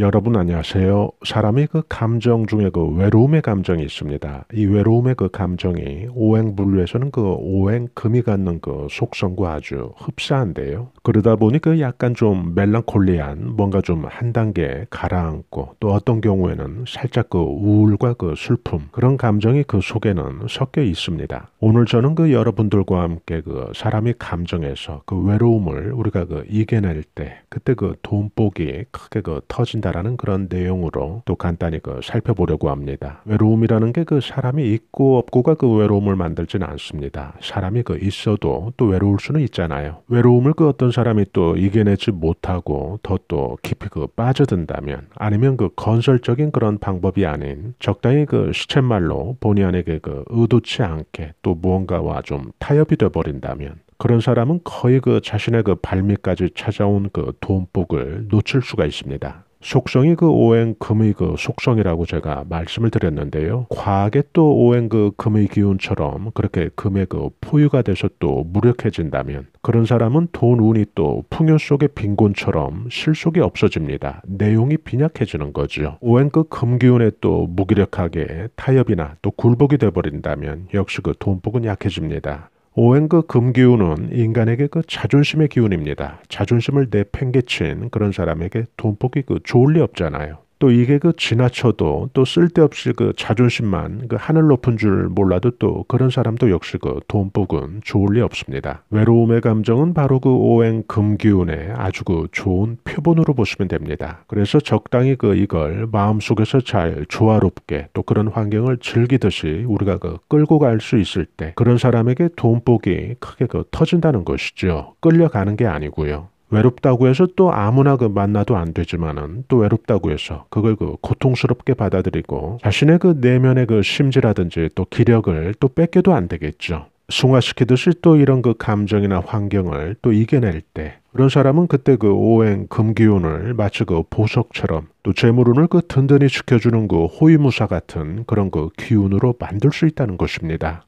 여러분 안녕하세요. 사람이 그 감정 중에 그 외로움의 감정이 있습니다. 이 외로움의 그 감정이 오행 분류에서는 그 오행 금이 갖는 그 속성과 아주 흡사한데요. 그러다 보니 그 약간 좀 멜랑콜리한 뭔가 좀 한 단계 가라앉고 또 어떤 경우에는 살짝 그 우울과 그 슬픔 그런 감정이 그 속에는 섞여 있습니다. 오늘 저는 그 여러분들과 함께 그 사람이 감정에서 그 외로움을 우리가 그 이겨낼 때 그때 그 돈복이 크게 그 터진다. 있다라는 그런 내용으로 또 간단히 그 살펴보려고 합니다. 외로움이라는 게 그 사람이 있고 없고가 그 외로움을 만들진 않습니다. 사람이 그 있어도 또 외로울 수는 있잖아요. 외로움을 그 어떤 사람이 또 이겨내지 못하고 더 또 깊이 그 빠져든다면 아니면 그 건설적인 그런 방법이 아닌 적당히 그 시쳇말로 본의 아니게 그 의도치 않게 또 무언가와 좀 타협이 돼버린다면 그런 사람은 거의 그 자신의 그 발밑까지 찾아온 그 돈복을 놓칠 수가 있습니다. 속성이 그 오행 금의 그 속성이라고 제가 말씀을 드렸는데요. 과하게 또 오행 그 금의 기운처럼 그렇게 금의 그 포유가 돼서 또 무력해진다면 그런 사람은 돈 운이 또 풍요 속의 빈곤처럼 실속이 없어집니다. 내용이 빈약해지는 거죠. 오행 그 금기운에 또 무기력하게 타협이나 또 굴복이 돼버린다면 역시 그 돈복은 약해집니다. 오행그 금기운은 인간에게 그 자존심의 기운입니다. 자존심을 내팽개친 그런 사람에게 돈복이 그 좋을 리 없잖아요. 또 이게 그 지나쳐도 또 쓸데없이 그 자존심만 그 하늘 높은 줄 몰라도 또 그런 사람도 역시 그 돈복은 좋을 리 없습니다. 외로움의 감정은 바로 그 오행 금기운의 아주 그 좋은 표본으로 보시면 됩니다. 그래서 적당히 그 이걸 마음속에서 잘 조화롭게 또 그런 환경을 즐기듯이 우리가 그 끌고 갈 수 있을 때 그런 사람에게 돈복이 크게 그 터진다는 것이죠. 끌려가는 게 아니고요. 외롭다고 해서 또 아무나 그 만나도 안 되지만은 또 외롭다고 해서 그걸 그 고통스럽게 받아들이고 자신의 그 내면의 그 심지라든지 또 기력을 또 뺏겨도 안 되겠죠. 승화시키듯이 또 이런 그 감정이나 환경을 또 이겨낼 때 그런 사람은 그때 그 오행 금기운을 마치 그 보석처럼 또 재물운을 그 든든히 지켜주는 그 호위무사 같은 그런 그 기운으로 만들 수 있다는 것입니다.